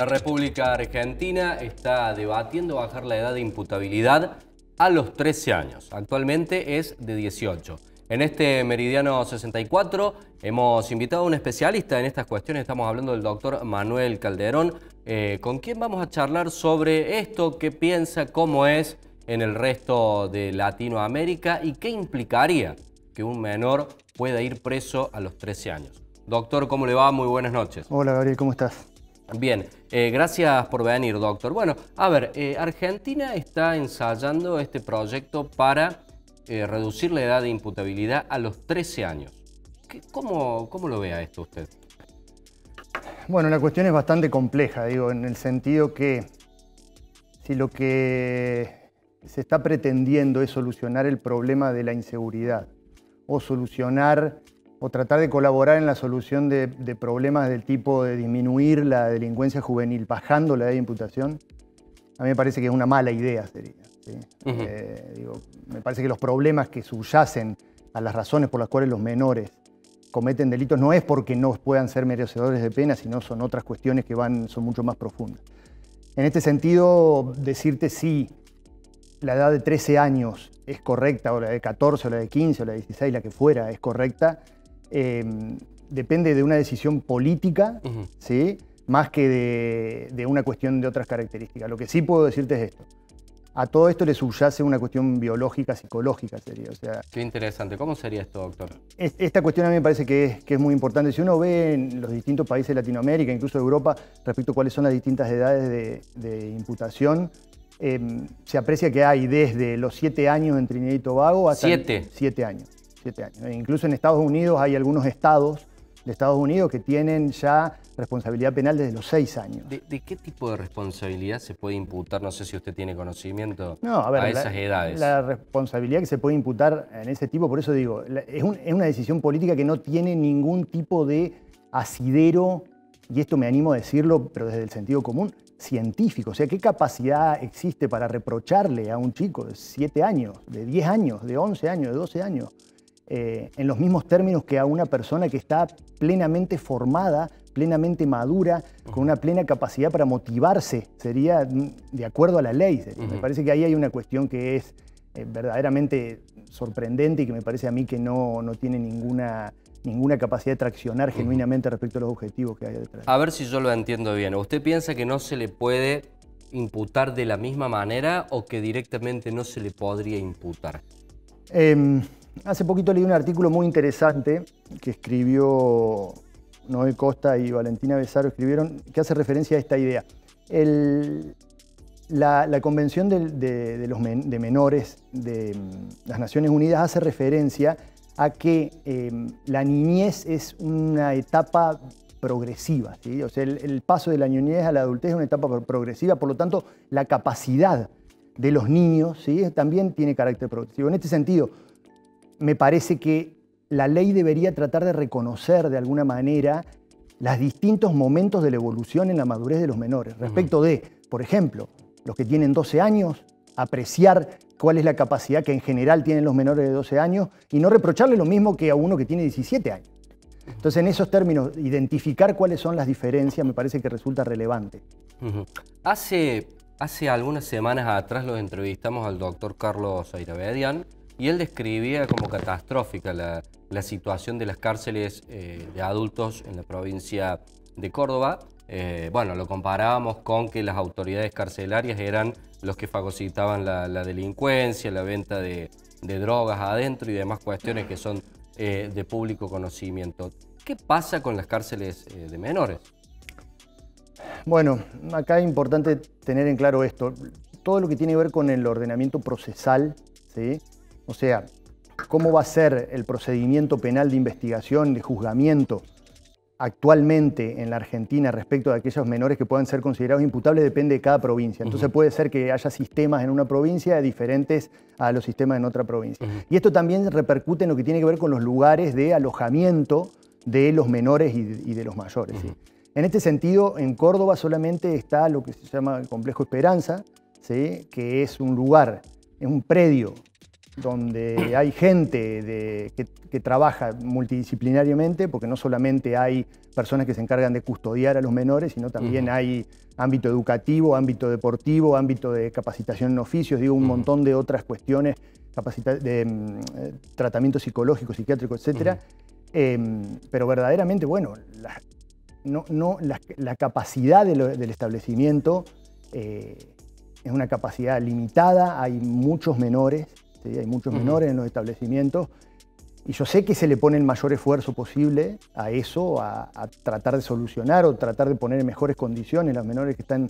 La República Argentina está debatiendo bajar la edad de imputabilidad a los 13 años. Actualmente es de 18. En este Meridiano 64 hemos invitado a un especialista en estas cuestiones, estamos hablando del doctor Manuel Calderón, eh, con quien vamos a charlar sobre esto, qué piensa, cómo es en el resto de Latinoamérica y qué implicaría que un menor pueda ir preso a los 13 años. Doctor, ¿cómo le va? Muy buenas noches. Hola Gabriel, ¿cómo estás? Bien, eh, gracias por venir, doctor. Bueno, a ver, eh, Argentina está ensayando este proyecto para eh, reducir la edad de imputabilidad a los 13 años. cómo, ¿Cómo lo vea esto usted? Bueno, la cuestión es bastante compleja, digo, en el sentido que si lo que se está pretendiendo es solucionar el problema de la inseguridad o solucionar o tratar de colaborar en la solución de, problemas del tipo de disminuir la delincuencia juvenil bajando la edad de imputación, a mí me parece que es una mala idea sería. Eh, me parece que los problemas que subyacen a las razones por las cuales los menores cometen delitos no es porque no puedan ser merecedores de pena, sino son otras cuestiones que van, son mucho más profundas. En este sentido, decirte si la edad de 13 años es correcta, o la de 14, o la de 15, o la de 16, la que fuera, es correcta, Em, depende de una decisión política, ¿sí? más que de, una cuestión de otras características. Lo que sí puedo decirte es esto. A todo esto le subyace una cuestión biológica, psicológica sería. Qué interesante. ¿Cómo sería esto, doctor? esta cuestión a mí me parece que es, muy importante. Si uno ve en los distintos países de Latinoamérica, incluso de Europa, respecto a cuáles son las distintas edades de, imputación, em, se aprecia que hay desde los siete años en Trinidad y Tobago hasta... ¿Siete? Siete años años. incluso en Estados Unidos hay algunos estados de Estados Unidos que tienen ya responsabilidad penal desde los seis años. ¿De, qué tipo de responsabilidad se puede imputar? No sé si usted tiene conocimiento a, esas edades. La responsabilidad que se puede imputar en ese tipo, por eso digo, es, una decisión política que no tiene ningún tipo de asidero, y esto me animo a decirlo, pero desde el sentido común, científico. O sea, ¿qué capacidad existe para reprocharle a un chico de siete años, de 10 años, de 11 años, de 12 años? Eh, en los mismos términos que a una persona que está plenamente formada, plenamente madura, con una plena capacidad para motivarse, sería de acuerdo a la ley. Me parece que ahí hay una cuestión que es eh, verdaderamente sorprendente y que me parece a mí que no, no tiene ninguna, ninguna capacidad de traccionar genuinamente respecto a los objetivos que hay detrás. A ver si yo lo entiendo bien. ¿Usted piensa que no se le puede imputar de la misma manera o que directamente no se le podría imputar? Em, Hace poquito leí un artículo muy interesante que escribió Noé Costa y Valentina Besaro, escribieron, que hace referencia a esta idea. la, Convención de, los Menores de mm, las Naciones Unidas hace referencia a que em, la niñez es una etapa progresiva, o sea, el, paso de la niñez a la adultez es una etapa progresiva, por lo tanto, la capacidad de los niños también tiene carácter progresivo. En este sentido, me parece que la ley debería tratar de reconocer de alguna manera los distintos momentos de la evolución en la madurez de los menores, respecto de, por ejemplo, los que tienen 12 años, apreciar cuál es la capacidad que en general tienen los menores de 12 años y no reprocharle lo mismo que a uno que tiene 17 años. Entonces, en esos términos, identificar cuáles son las diferencias me parece que resulta relevante. hace, hace algunas semanas atrás los entrevistamos al doctor Carlos Airavedian, y él describía como catastrófica la, situación de las cárceles eh, de adultos en la provincia de Córdoba. Eh, bueno, lo comparábamos con que las autoridades carcelarias eran los que fagocitaban la, delincuencia, la venta de, drogas adentro y demás cuestiones que son eh, de público conocimiento. ¿Qué pasa con las cárceles de menores? Bueno, acá es importante tener en claro esto. Todo lo que tiene que ver con el ordenamiento procesal, ¿sí? O sea, ¿cómo va a ser el procedimiento penal de investigación, de juzgamiento actualmente en la Argentina respecto a aquellos menores que puedan ser considerados imputables depende de cada provincia. Entonces puede ser que haya sistemas en una provincia diferentes a los sistemas en otra provincia. Y esto también repercute en lo que tiene que ver con los lugares de alojamiento de los menores y de, los mayores. En este sentido, en Córdoba solamente está lo que se llama el Complejo Esperanza, que es un lugar, es un predio donde hay gente que, trabaja multidisciplinariamente, porque no solamente hay personas que se encargan de custodiar a los menores, sino también hay ámbito educativo, ámbito deportivo, ámbito de capacitación en oficios, digo, un montón de otras cuestiones, de mm, eh, tratamiento psicológico, psiquiátrico, etc. Em, pero verdaderamente, bueno, la, capacidad del establecimiento eh, es una capacidad limitada, hay muchos menores hay muchos menores en los establecimientos. Y yo sé que se le pone el mayor esfuerzo posible a eso, a, tratar de solucionar o tratar de poner en mejores condiciones a los menores que están,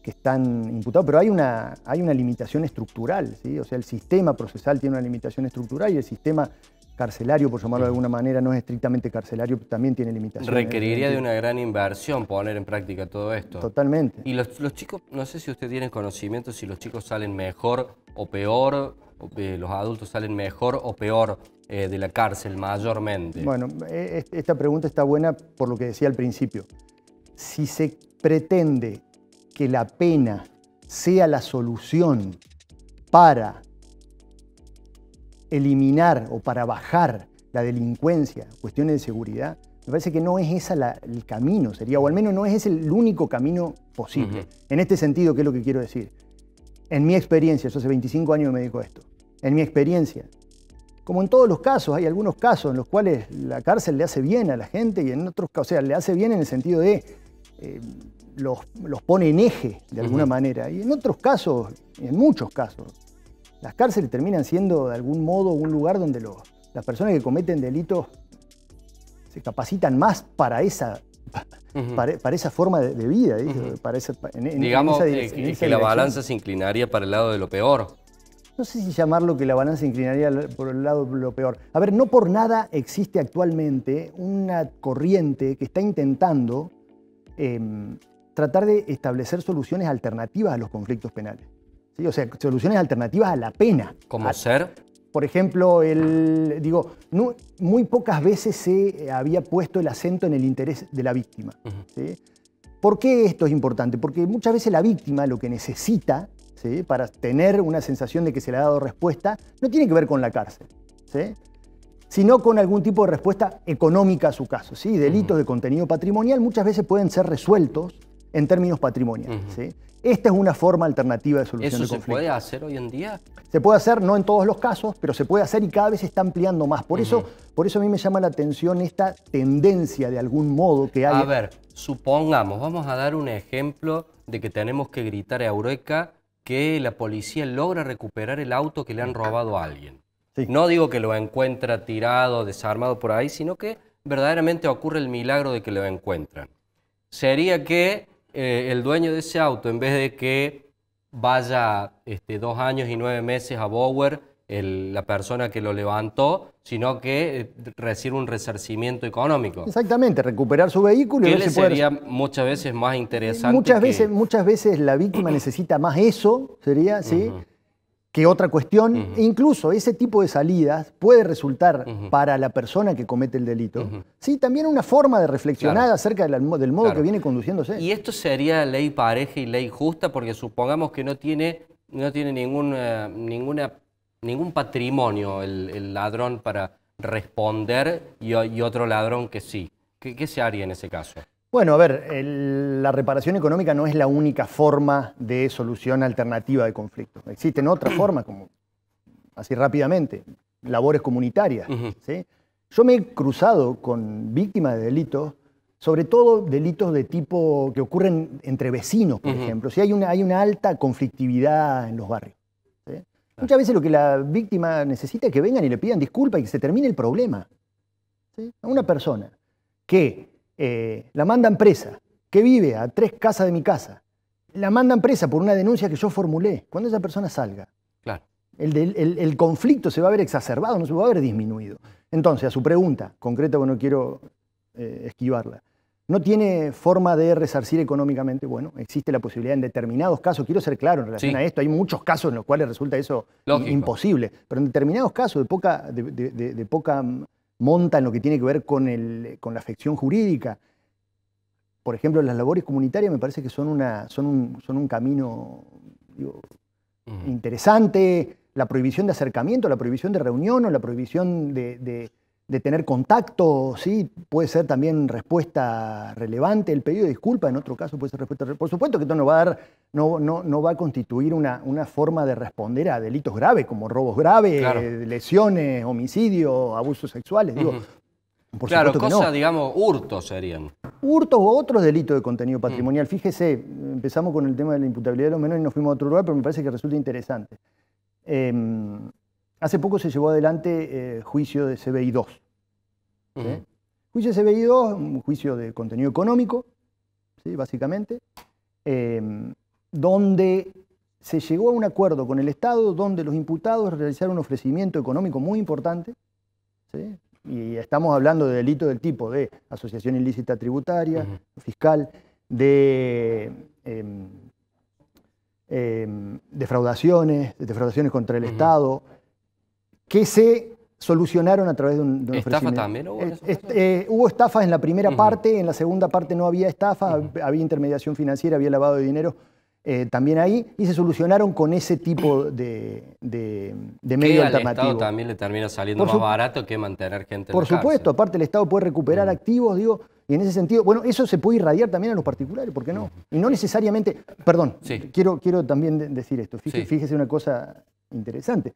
que están imputados, pero hay una, hay una limitación estructural, o sea, el sistema procesal tiene una limitación estructural y el sistema carcelario, por llamarlo de alguna manera, no es estrictamente carcelario, también tiene limitaciones. Requeriría de una gran inversión poner en práctica todo esto. Totalmente. Y los, los chicos, no sé si usted tiene conocimiento si los chicos salen mejor o peor eh, los adultos salen mejor o peor eh, de la cárcel mayormente? Bueno, e, esta pregunta está buena por lo que decía al principio. Si se pretende que la pena sea la solución para eliminar o para bajar la delincuencia, cuestiones de seguridad, me parece que no es ese el camino, sería, o al menos no es ese el único camino posible. En este sentido, ¿qué es lo que quiero decir? En mi experiencia, yo hace 25 años me dedico a esto, en mi experiencia. Como en todos los casos, hay algunos casos en los cuales la cárcel le hace bien a la gente y en otros casos, o sea, le hace bien en el sentido de eh, los, pone en eje de alguna manera. Y en otros casos, en muchos casos, las cárceles terminan siendo de algún modo un lugar donde los, las personas que cometen delitos se capacitan más para esa, para, esa forma de, vida, para Digamos que la balanza se inclinaría para el lado de lo peor no sé si llamarlo que la balanza inclinaría por el lado lo peor. A ver, no por nada existe actualmente una corriente que está intentando em, tratar de establecer soluciones alternativas a los conflictos penales. O sea, soluciones alternativas a la pena. ¿Cómo hacer? ser? Por ejemplo, el, digo, muy pocas veces se eh, había puesto el acento en el interés de la víctima. ¿Por qué esto es importante? Porque muchas veces la víctima lo que necesita para tener una sensación de que se le ha dado respuesta, no tiene que ver con la cárcel, sino con algún tipo de respuesta económica a su caso. ¿sí? Delitos de contenido patrimonial muchas veces pueden ser resueltos en términos patrimoniales. Esta es una forma alternativa de solución ¿Eso se puede hacer hoy en día? Se puede hacer, no en todos los casos, pero se puede hacer y cada vez se está ampliando más. Por, eso, por eso a mí me llama la atención esta tendencia de algún modo que hay. A ver, supongamos, vamos a dar un ejemplo de que tenemos que gritar a Eureka que la policía logra recuperar el auto que le han robado a alguien. No digo que lo encuentra tirado, desarmado por ahí, sino que verdaderamente ocurre el milagro de que lo encuentran. Sería que eh, el dueño de ese auto, en vez de que vaya este, dos años y nueve meses a Bower la persona que lo levantó, sino que eh, recibe un resarcimiento económico. Exactamente, recuperar su vehículo. y le sería muchas veces más interesante. Muchas, veces, muchas veces la víctima necesita más eso, sería, ¿sí? Que otra cuestión, e incluso ese tipo de salidas puede resultar para la persona que comete el delito, sí, también una forma de reflexionar acerca del, modo que viene conduciéndose. Y esto sería ley pareja y ley justa, porque supongamos que no tiene, no tiene eh, ninguna ningún patrimonio el, ladrón para responder y, otro ladrón que sí. ¿Qué, se haría en ese caso? Bueno, a ver, la reparación económica no es la única forma de solución alternativa de conflictos. Existen otras formas, como así rápidamente, labores comunitarias. Yo me he cruzado con víctimas de delitos, sobre todo delitos de tipo que ocurren entre vecinos, por ejemplo. Si hay, una, hay una alta conflictividad en los barrios. Muchas veces lo que la víctima necesita es que vengan y le pidan disculpas y que se termine el problema. A una persona que eh, la manda presa, que vive a tres casas de mi casa, la manda presa por una denuncia que yo formulé. Cuando esa persona salga, el, conflicto se va a ver exacerbado, no se va a ver disminuido. Entonces, a su pregunta concreta, no quiero eh, esquivarla no tiene forma de resarcir económicamente. Bueno, existe la posibilidad en determinados casos, quiero ser claro en relación a esto, hay muchos casos en los cuales resulta eso imposible, pero en determinados casos de poca, de, poca monta en lo que tiene que ver con, con la afección jurídica. Por ejemplo, las labores comunitarias me parece que son, una, son, un, son un camino interesante. La prohibición de acercamiento, la prohibición de reunión o la prohibición de, de tener contacto, ¿sí? puede ser también respuesta relevante, el pedido de disculpa en otro caso puede ser respuesta Por supuesto que esto no va a, dar, no, no, no va a constituir una, una, forma de responder a delitos graves como robos graves, lesiones, homicidios abusos sexuales, digo, claro, cosas, digamos, hurtos serían. Hurtos u otros delitos de contenido mm. patrimonial. Fíjese, empezamos con el tema de la imputabilidad de los menores y nos fuimos a otro lugar, pero me parece que resulta interesante. Em, hace poco se llevó adelante eh, juicio de CBI 2 Juicio SBI2, un juicio de contenido económico, básicamente, em, donde se llegó a un acuerdo con el Estado donde los imputados realizaron un ofrecimiento económico muy importante, y estamos hablando de delitos del tipo de asociación ilícita tributaria, fiscal, de em, em, defraudaciones, defraudaciones contra el Estado, que se solucionaron a través de un, de ¿Estafa también hubo? Eh, estafas en la primera parte, en la segunda parte no había estafas, había intermediación financiera, había lavado de dinero eh, también ahí, y se solucionaron con ese tipo de, de, de medio alternativo. Al Estado también le termina saliendo más barato que mantener gente Por en la supuesto, aparte el Estado puede recuperar activos, digo, y en ese sentido, bueno, eso se puede irradiar también a los particulares, ¿por qué no? Y no necesariamente, perdón, quiero, también decir esto, fíjese una cosa interesante.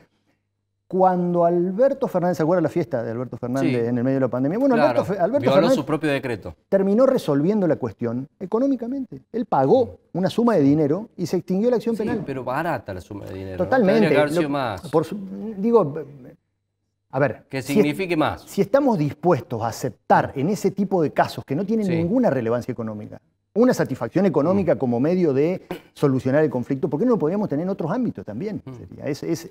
Cuando Alberto Fernández, ¿se acuerda la fiesta de Alberto Fernández en el medio de la pandemia? Bueno, Alberto, Fernández su propio decreto. Terminó resolviendo la cuestión económicamente. Él pagó mm. una suma de dinero y se extinguió la acción penal. Pero barata la suma de dinero. Totalmente. más. digo, a ver. Que signifique más. Si estamos dispuestos a aceptar en ese tipo de casos que no tienen ninguna relevancia económica, una satisfacción mm. económica como medio de solucionar el conflicto, ¿por qué no lo podríamos tener en otros ámbitos también? Mm. eso, es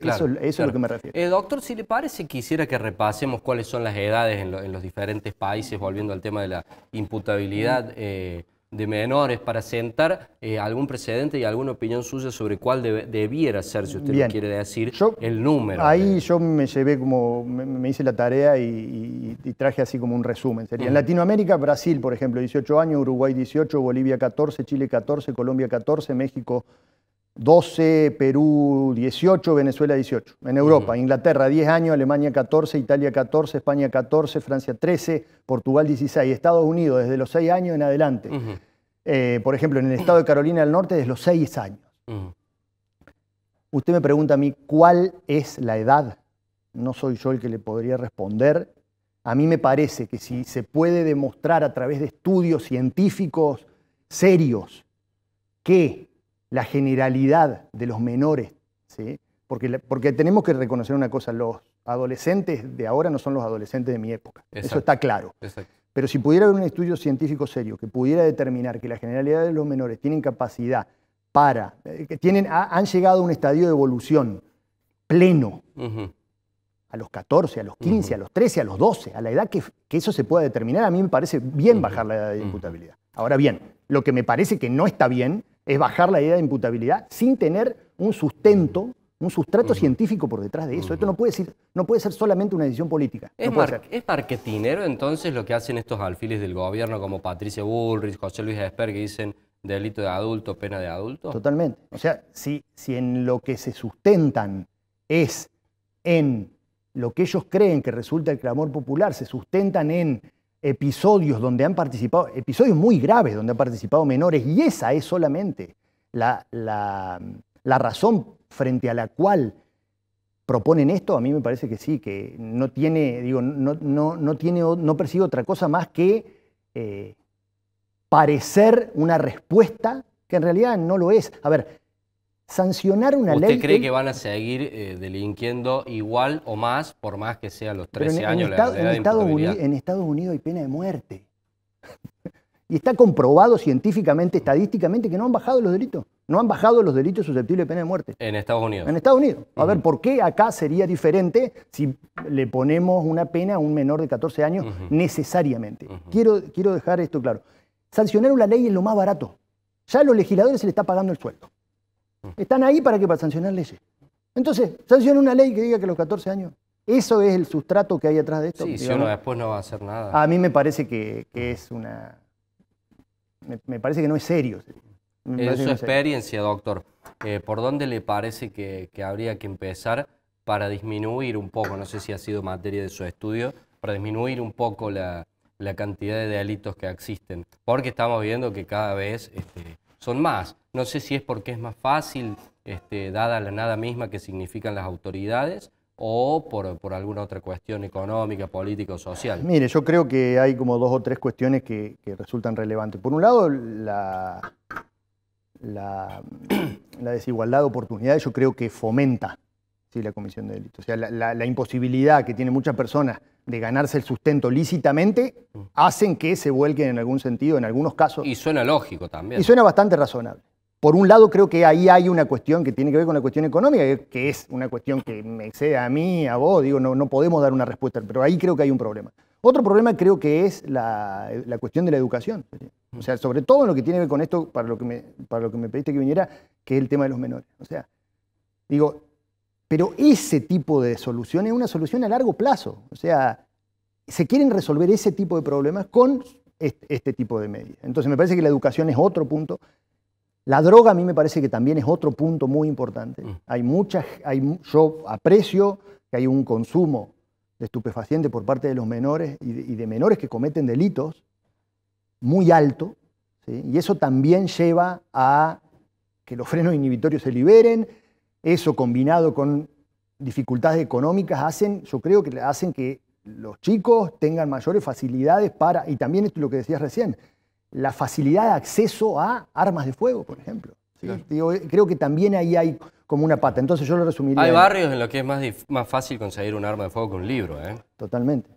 a lo que me refiero. Eh, doctor, si le parece, quisiera que repasemos cuáles son las edades en, los diferentes países, volviendo al tema de la imputabilidad. Mm. Eh, de menores para sentar eh, algún precedente y alguna opinión suya sobre cuál debiera ser, si usted quiere decir, el número. Ahí yo me llevé como, me, hice la tarea y, traje así como un resumen. Sería en Latinoamérica, Brasil, por ejemplo, 18 años, Uruguay 18, Bolivia 14, Chile 14, Colombia 14, México 12, Perú 18, Venezuela 18. En Europa, Inglaterra 10 años, Alemania 14, Italia 14, España 14, Francia 13, Portugal 16, Estados Unidos desde los 6 años en adelante. Eh, por ejemplo, en el estado de Carolina del Norte desde los 6 años. Usted me pregunta a mí, ¿cuál es la edad? No soy yo el que le podría responder. A mí me parece que si se puede demostrar a través de estudios científicos serios que la generalidad de los menores, ¿sí? porque, porque tenemos que reconocer una cosa, los adolescentes de ahora no son los adolescentes de mi época, eso está claro. Pero si pudiera haber un estudio científico serio que pudiera determinar que la generalidad de los menores tienen capacidad para, eh, que tienen, han llegado a un estadio de evolución pleno, a los 14, a los 15, a los 13, a los 12, a la edad que, eso se pueda determinar, a mí me parece bien bajar la edad de imputabilidad. Ahora bien, lo que me parece que no está bien es bajar la idea de imputabilidad sin tener un sustento, un sustrato científico por detrás de eso. Esto no puede, ser, no puede ser solamente una decisión política. ¿Es, parquetinero entonces lo que hacen estos alfiles del gobierno como Patricia Bullrich, José Luis Esper, que dicen delito de adulto, pena de adulto? Totalmente. O sea, si, si en lo que se sustentan es en lo que ellos creen que resulta el clamor popular, se sustentan en episodios donde han participado, episodios muy graves donde han participado menores, y esa es solamente la, razón frente a la cual proponen esto, a mí me parece que sí, que no tiene, digo, no, tiene, no persigue otra cosa más que eh, parecer una respuesta que en realidad no lo es. A ver, sancionar una ley. ¿Usted cree que van a seguir eh, delinquiendo igual o más, por más que sea los 13 años en Estados Unidos, en Estados Unidos hay pena de muerte. y está comprobado científicamente, estadísticamente, que no han bajado los delitos. No han bajado los delitos susceptibles de pena de muerte. En Estados Unidos. En Estados Unidos. A ver, ¿por qué acá sería diferente si le ponemos una pena a un menor de 14 años necesariamente? quiero, quiero dejar esto claro. Sancionar una ley es lo más barato. Ya a los legisladores se le está pagando el sueldo. Están ahí para qué? para sancionar leyes. Entonces, sanciona una ley que diga que a los 14 años. ¿Eso es el sustrato que hay atrás de esto? Sí, si uno después no va a hacer nada. A mí me parece que, es una... Me, parece que no es serio. en su experiencia, doctor, eh, ¿por dónde le parece que, habría que empezar para disminuir un poco, no sé si ha sido materia de su estudio, para disminuir un poco la, cantidad de delitos que existen? Porque estamos viendo que cada vez este, son más. No sé si es porque es más fácil, este, dada la nada misma que significan las autoridades, o por, alguna otra cuestión económica, política o social? Mire, yo creo que hay como dos o tres cuestiones que, resultan relevantes. Por un lado, la, la, desigualdad de oportunidades yo creo que fomenta Sí, la comisión de delitos, O sea, la, imposibilidad que tienen muchas personas de ganarse el sustento lícitamente mm. hacen que se vuelquen en algún sentido, en algunos casos. Y suena lógico también. Y suena bastante razonable. Por un lado, creo que ahí hay una cuestión que tiene que ver con la cuestión económica, que es una cuestión que me excede a mí, a vos, digo, no, no podemos dar una respuesta, pero ahí creo que hay un problema. Otro problema creo que es la, cuestión de la educación. O sea, sobre todo en lo que tiene que ver con esto, para lo que, para lo que me pediste que viniera, que es el tema de los menores. O sea, digo, pero ese tipo de solución es una solución a largo plazo. O sea, se quieren resolver ese tipo de problemas con este, tipo de medios. Entonces me parece que la educación es otro punto. La droga a mí me parece que también es otro punto muy importante. Mm. Hay muchas, hay, yo aprecio que hay un consumo de estupefacientes por parte de los menores y de, menores que cometen delitos muy alto, y eso también lleva a que los frenos inhibitorios se liberen, eso combinado con dificultades económicas hacen, yo creo que hacen que los chicos tengan mayores facilidades para, y también esto es lo que decías recién, la facilidad de acceso a armas de fuego, por ejemplo. creo que también ahí hay como una pata. Entonces yo lo resumiría. Hay barrios en los que es más, más fácil conseguir un arma de fuego que un libro, ¿eh? Totalmente,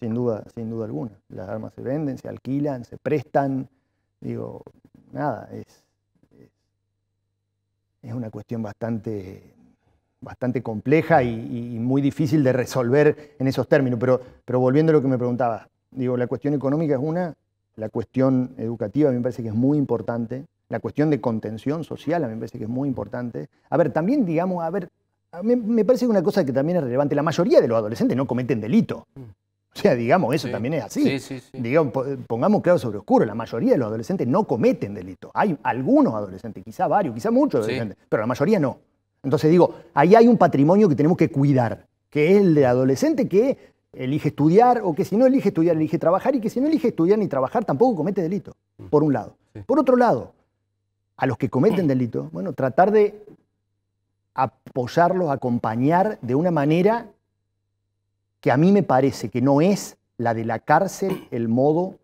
sin duda, sin duda alguna. Las armas se venden, se alquilan, se prestan. Digo, nada, es, es una cuestión bastante, bastante compleja y, muy difícil de resolver en esos términos. Pero, pero volviendo a lo que me preguntaba, digo, la cuestión económica es una, la cuestión educativa a mí me parece que es muy importante, la cuestión de contención social a mí me parece que es muy importante. A ver, también digamos, a ver, me parece que una cosa que también es relevante, la mayoría de los adolescentes no cometen delito. Mm. O sea, digamos, eso también es así. digamos, eh, pongamos claro sobre oscuro, la mayoría de los adolescentes no cometen delito Hay algunos adolescentes, quizá varios, quizá muchos adolescentes, pero la mayoría no. Entonces digo, ahí hay un patrimonio que tenemos que cuidar, que es el de adolescente que elige estudiar o que si no elige estudiar, elige trabajar y que si no elige estudiar ni trabajar tampoco comete delito, mm. por un lado. Por otro lado, a los que cometen mm. delito, bueno, tratar de apoyarlos, acompañar de una manera que a mí me parece que no es la de la cárcel el modo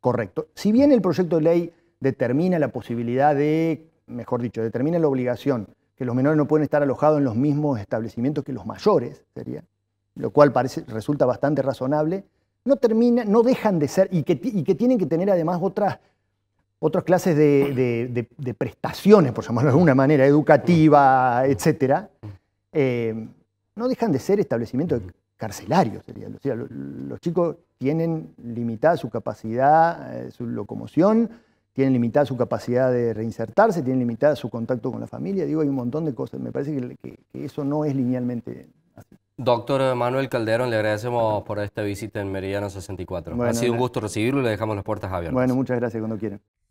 correcto. Si bien el proyecto de ley determina la posibilidad de, mejor dicho, determina la obligación que los menores no pueden estar alojados en los mismos establecimientos que los mayores, sería, lo cual parece, resulta bastante razonable, no termina, no dejan de ser, y que, tienen que tener además otras, otras clases de, prestaciones, por llamarlo de alguna manera, educativa, etc., eh, no dejan de ser establecimientos carcelarios. Sería. los chicos tienen limitada su capacidad, de eh, su locomoción, tienen limitada su capacidad de reinsertarse, tienen limitada su contacto con la familia. Digo, hay un montón de cosas. Me parece que, eso no es linealmente Doctor Manuel Calderón, le agradecemos por esta visita en Meridiano 64. ha sido un gusto recibirlo y le dejamos las puertas abiertas. Bueno, muchas gracias cuando quieran.